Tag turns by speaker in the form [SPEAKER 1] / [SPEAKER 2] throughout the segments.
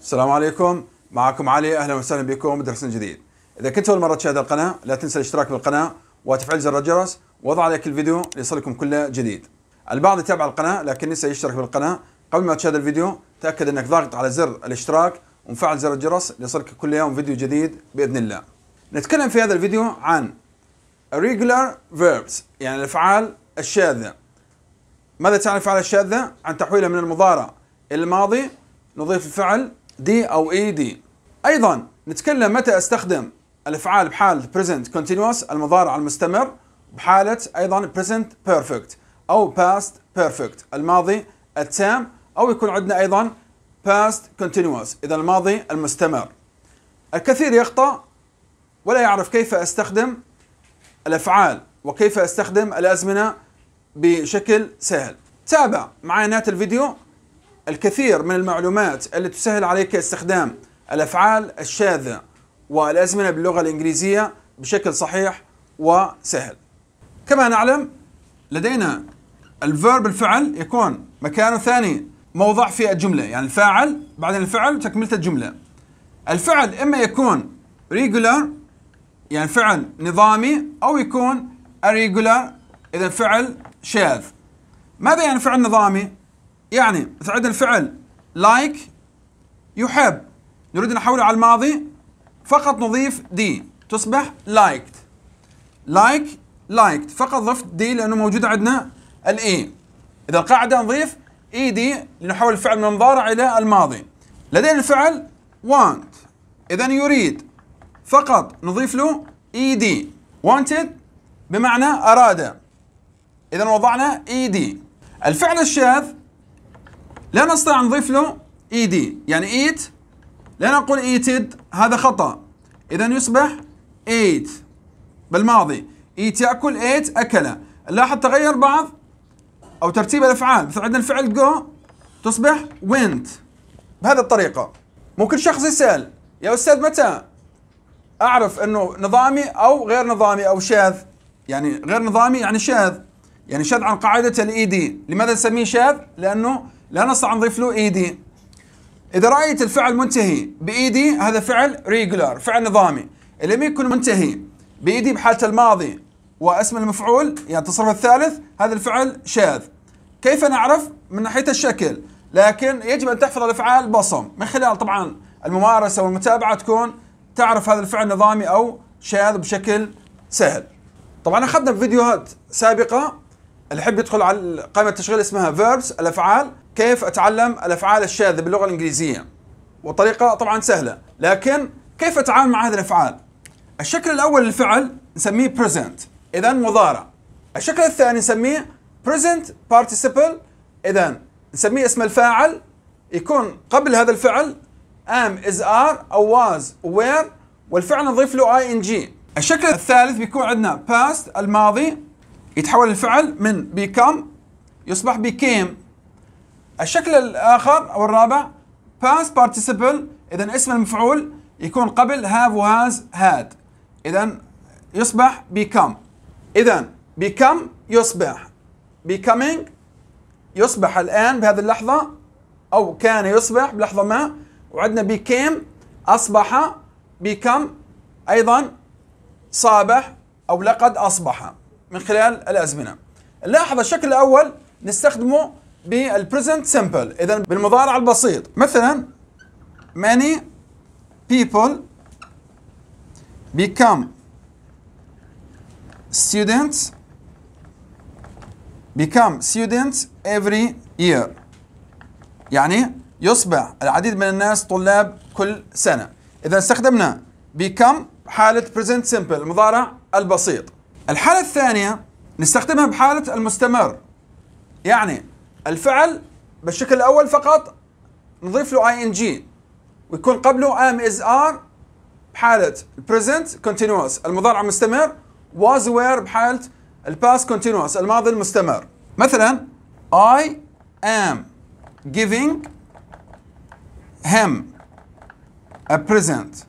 [SPEAKER 1] السلام عليكم معكم علي اهلا وسهلا بكم بدرس جديد اذا كنت اول مره تشاهد القناه لا تنسى الاشتراك بالقناه وتفعيل زر الجرس وضع لايك الفيديو ليصلكم كل جديد البعض يتابع القناه لكن نسى يشترك بالقناه قبل ما تشاهد الفيديو تاكد انك ضاغط على زر الاشتراك ومفعل زر الجرس ليصلك كل يوم فيديو جديد باذن الله نتكلم في هذا الفيديو عن regular verbs يعني الافعال الشاذه ماذا تعني الافعال الشاذه عن تحويلها من المضارع الى الماضي نضيف الفعل دي أو اي e دي أيضا نتكلم متى أستخدم الأفعال بحالة present continuous المضارع المستمر بحالة أيضا present perfect أو past perfect الماضي التام أو يكون عندنا أيضا past continuous إذا الماضي المستمر الكثير يخطأ ولا يعرف كيف أستخدم الأفعال وكيف أستخدم الأزمنة بشكل سهل تابع معاناة نهاية الفيديو الكثير من المعلومات التي تسهل عليك استخدام الأفعال الشاذة والأزمنة باللغة الإنجليزية بشكل صحيح وسهل كما نعلم لدينا الفيرب الفعل يكون مكانه ثاني موضع في الجملة يعني الفاعل بعدين الفعل وتكملة الجملة الفعل إما يكون regular يعني فعل نظامي أو يكون irregular إذا فعل شاذ ماذا يعني فعل نظامي؟ يعني مثل عندنا الفعل لايك like يحب نريد نحوله على الماضي فقط نضيف دي تصبح لايكت لايك لايكت فقط ضفت دي لانه موجود عندنا الاي e. اذا القاعده نضيف اي e دي لنحول الفعل من المضارع الى الماضي لدينا الفعل want اذا يريد فقط نضيف له اي e دي wanted بمعنى اراد اذا وضعنا اي دي الفعل الشاذ لا نستطيع أن نضيف له اي دي يعني ايت لا نقول ايتد هذا خطأ إذا يصبح ايت بالماضي ايت يأكل ايت أكل نلاحظ تغير بعض أو ترتيب الأفعال مثل عندنا الفعل جو تصبح went بهذه الطريقة ممكن شخص يسأل يا أستاذ متى أعرف أنه نظامي أو غير نظامي أو شاذ يعني غير نظامي يعني شاذ يعني شاذ عن قاعدة الاي دي لماذا نسميه شاذ؟ لأنه لا نستطيع نضيف له ايدي e اذا رايت الفعل منتهي بايدي e هذا فعل ريجولار فعل نظامي اللي لم يكن منتهي بايدي e بحاله الماضي واسم المفعول يعني التصرف الثالث هذا الفعل شاذ كيف نعرف من ناحيه الشكل لكن يجب ان تحفظ الافعال بصم من خلال طبعا الممارسه والمتابعه تكون تعرف هذا الفعل نظامي او شاذ بشكل سهل طبعا اخذنا فيديوهات سابقه اللي يحب يدخل على قائمه التشغيل اسمها فيربس الافعال كيف اتعلم الافعال الشاذه باللغه الانجليزيه وطريقه طبعا سهله لكن كيف اتعامل مع هذه الافعال الشكل الاول للفعل نسميه present اذا مضارع الشكل الثاني نسميه present participle اذا نسميه اسم الفاعل يكون قبل هذا الفعل am is are او was were والفعل نضيف له ing الشكل الثالث بيكون عندنا past الماضي يتحول الفعل من become يصبح became الشكل الآخر أو الرابع past participle إذا اسم المفعول يكون قبل have has had إذا يصبح become إذا become يصبح becoming يصبح الآن بهذه اللحظة أو كان يصبح بلحظة ما وعندنا became أصبح become أيضا صابح أو لقد أصبح من خلال الأزمنة نلاحظ الشكل الأول نستخدمه بالبريزنت سمبل اذا بالمضارع البسيط مثلا many people become students become students every year يعني يصبح العديد من الناس طلاب كل سنة إذا استخدمنا become حالة present simple المضارع البسيط الحالة الثانية نستخدمها بحالة المستمر يعني الفعل بالشكل الاول فقط نضيف له اي ان جي ويكون قبله ام از ار بحاله البريزنت كونتينوس المضارع مستمر واز وير بحاله past كونتينوس الماضي المستمر مثلا I am giving him a present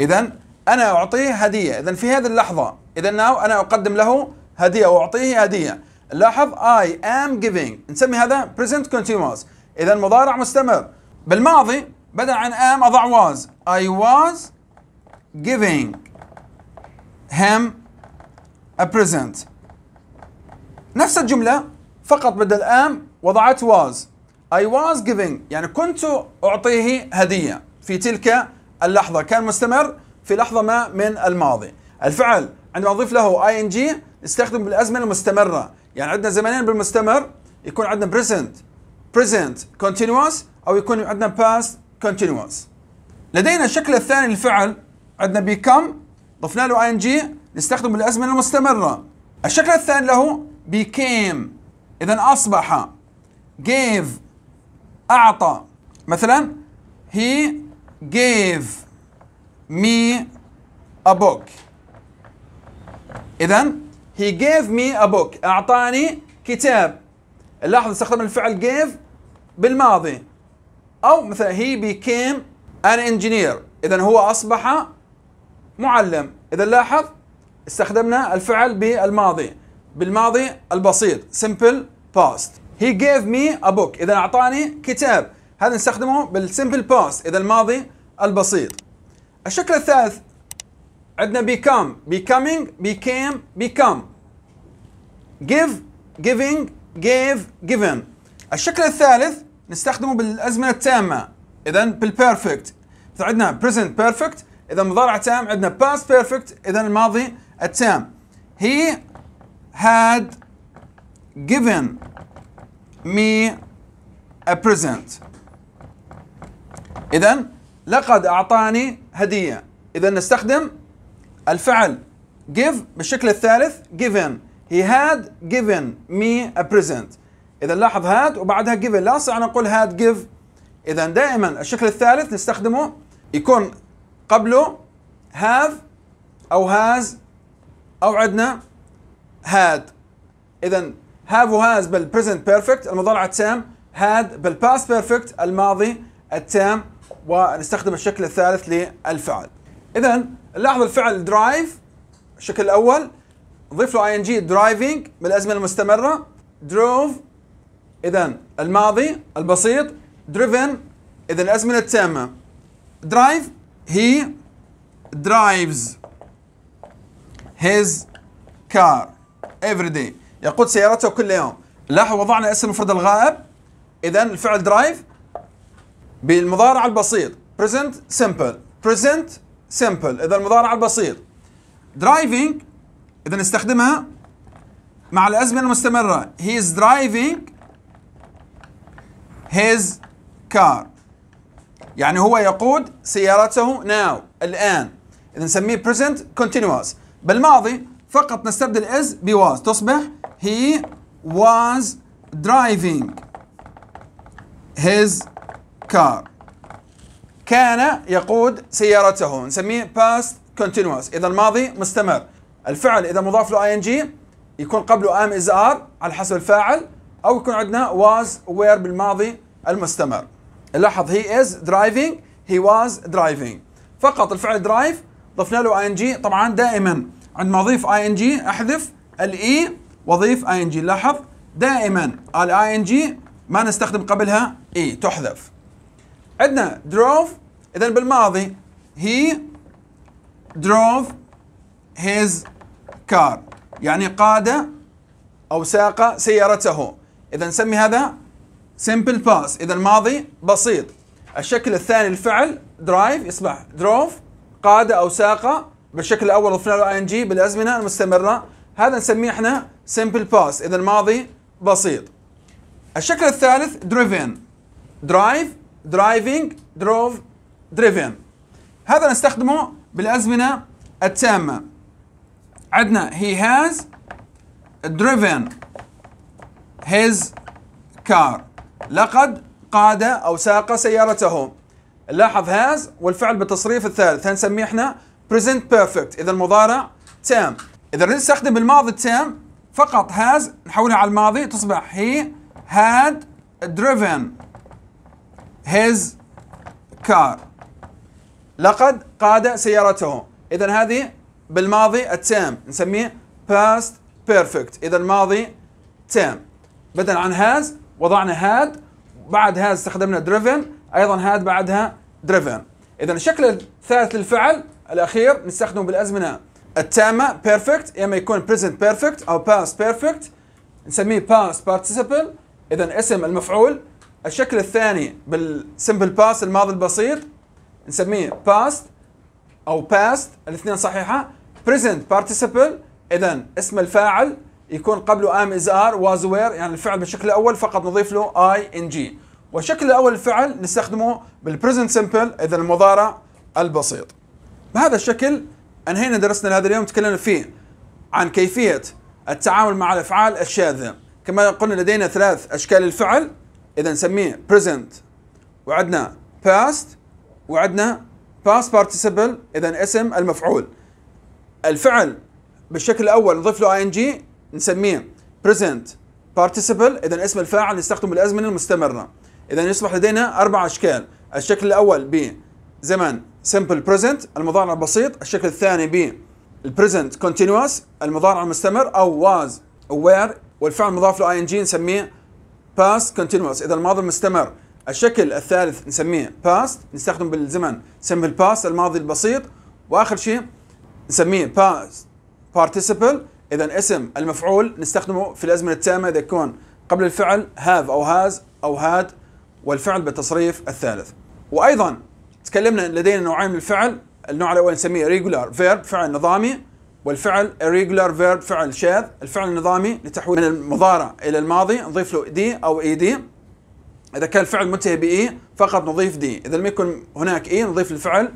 [SPEAKER 1] إذا أنا أعطيه هدية إذا في هذه اللحظة إذا now أنا أقدم له هدية وأعطيه هدية لاحظ I am giving نسمي هذا present continuous إذا مضارع مستمر بالماضي بدل عن am أضع was I was giving him a present نفس الجملة فقط بدل am وضعت was I was giving يعني كنت أعطيه هدية في تلك اللحظة كان مستمر في لحظة ما من الماضي الفعل عندما أضيف له ing نستخدم بالأزمنة المستمرة يعني عندنا زمنين بالمستمر يكون عندنا present present continuous او يكون عندنا past continuous لدينا الشكل الثاني للفعل عندنا become ضفنا له ing نستخدم الازمنه نستخدمه بالازمنه المستمره الشكل الثاني له became اذا اصبح gave اعطى مثلا he gave me a book اذا he gave me a book أعطاني كتاب لاحظ استخدم الفعل gave بالماضي أو مثلا he became an engineer إذا هو أصبح معلم إذا لاحظ استخدمنا الفعل بالماضي بالماضي البسيط simple past he gave me a book إذا أعطاني كتاب هذا نستخدمه بالsimple past إذا الماضي البسيط الشكل الثالث عندنا become becoming became become give giving gave given الشكل الثالث نستخدمه بالازمنه التامه اذا بالبيرفكت عندنا present perfect اذا مضارع تام عندنا past perfect اذا الماضي التام he had given me a present اذا لقد اعطاني هديه اذا نستخدم الفعل give بالشكل الثالث given he had given me a present إذا لاحظ had وبعدها given لا ان نقول had give إذا دائما الشكل الثالث نستخدمه يكون قبله have أو has أو عندنا had إذا have وhas بالpresent perfect المضارع التام had بالpast perfect الماضي التام ونستخدم الشكل الثالث للفعل إذا لاحظ الفعل drive الشكل الأول ضيف له اي ان جي درايفنج بالازمنه المستمره دروف اذا الماضي البسيط دريفن اذا الأزمة التامه درايف هي درايفز هيز كار افري داي يقود سيارته كل يوم لاحظ وضعنا اسم المفرد الغائب اذا الفعل درايف بالمضارع البسيط present simple present simple اذا المضارع البسيط driving إذا نستخدمها مع الأزمنة المستمرة he is driving his car يعني هو يقود سيارته now الآن إذا نسميه present continuous بالماضي فقط نستبدل از ب was تصبح he was driving his car كان يقود سيارته نسميه past continuous إذا الماضي مستمر الفعل اذا مضاف له اي ان جي يكون قبله ام از ار على حسب الفاعل او يكون عندنا واز وير بالماضي المستمر لاحظ هي از درايفنج هي واز درايفنج فقط الفعل درايف ضفنا له اي ان جي طبعا دائما عندما اضيف اي ان جي احذف الاي e واضيف اي ان جي لاحظ دائما الاي ان جي ما نستخدم قبلها اي e، تحذف عندنا دروف اذا بالماضي هي دروف his كار يعني قاد أو ساق سيارته إذا نسمي هذا simple باس إذا الماضي بسيط الشكل الثاني الفعل درايف يصبح دروف قاد أو ساق بالشكل الأول ضفنا له ان جي بالأزمنة المستمرة هذا نسميه احنا simple باس إذا الماضي بسيط الشكل الثالث driven drive driving drove driven هذا نستخدمه بالأزمنة التامة عندنا he has driven his car لقد قاد أو ساق سيارته نلاحظ has والفعل بالتصريف الثالث هنسميه احنا present perfect إذا المضارع تام إذا نستخدم الماضي التام فقط has نحولها على الماضي تصبح he had driven his car لقد قاد سيارته إذا هذه بالماضي التام نسميه past perfect اذا الماضي تام بدل عن هاز وضعنا هاد بعد هاز استخدمنا driven ايضا هاد بعدها driven اذا الشكل الثالث للفعل الاخير نستخدمه بالازمنه التامه perfect يا اما يكون present perfect او past perfect نسميه past participle اذا اسم المفعول الشكل الثاني بالسمبل باست الماضي البسيط نسميه باست او باست الاثنين صحيحه present participle اذا اسم الفاعل يكون قبله ام از ار واز وير يعني الفعل بالشكل الاول فقط نضيف له اي ان جي والشكل الاول الفعل نستخدمه بالبريزنت سمبل اذا المضارع البسيط بهذا الشكل انهينا درسنا لهذا اليوم تكلمنا فيه عن كيفيه التعامل مع الافعال الشاذه كما قلنا لدينا ثلاث اشكال الفعل اذا نسميه present وعندنا past وعندنا past participle اذا اسم المفعول الفعل بالشكل الاول نضيف له اي ان جي نسميه present participle اذا اسم الفاعل نستخدمه بالازمنه المستمره اذا يصبح لدينا اربع اشكال الشكل الاول بزمن simple present المضارع البسيط الشكل الثاني ب present continuous المضارع المستمر او was وير والفعل مضاف له اي ان جي نسميه past continuous اذا الماضي المستمر الشكل الثالث نسميه past نستخدم بالزمن simple past الماضي البسيط واخر شيء نسميه past participle اذا اسم المفعول نستخدمه في الازمنه التامه اذا يكون قبل الفعل have او has او had والفعل بالتصريف الثالث وايضا تكلمنا لدينا نوعين من الفعل النوع الاول نسميه regular verb فعل نظامي والفعل irregular verb فعل شاذ الفعل النظامي لتحويل من المضارع الى الماضي نضيف له دي او اي دي اذا كان الفعل منتهي باي e، فقط نضيف دي اذا لم يكن هناك اي e، نضيف الفعل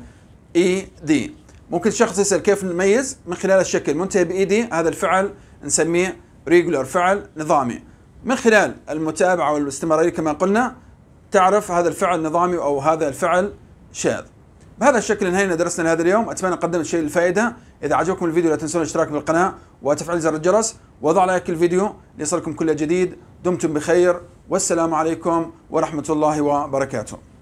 [SPEAKER 1] اي e دي ممكن الشخص يسال كيف نميز من خلال الشكل منتهي بايدي هذا الفعل نسميه ريجولر فعل نظامي من خلال المتابعه والاستمراريه كما قلنا تعرف هذا الفعل نظامي او هذا الفعل شاذ بهذا الشكل انهينا درسنا لهذا اليوم اتمنى قدمت شيء للفائده اذا عجبكم الفيديو لا تنسون الاشتراك بالقناه وتفعيل زر الجرس وضع لايك الفيديو ليصلكم كل جديد دمتم بخير والسلام عليكم ورحمه الله وبركاته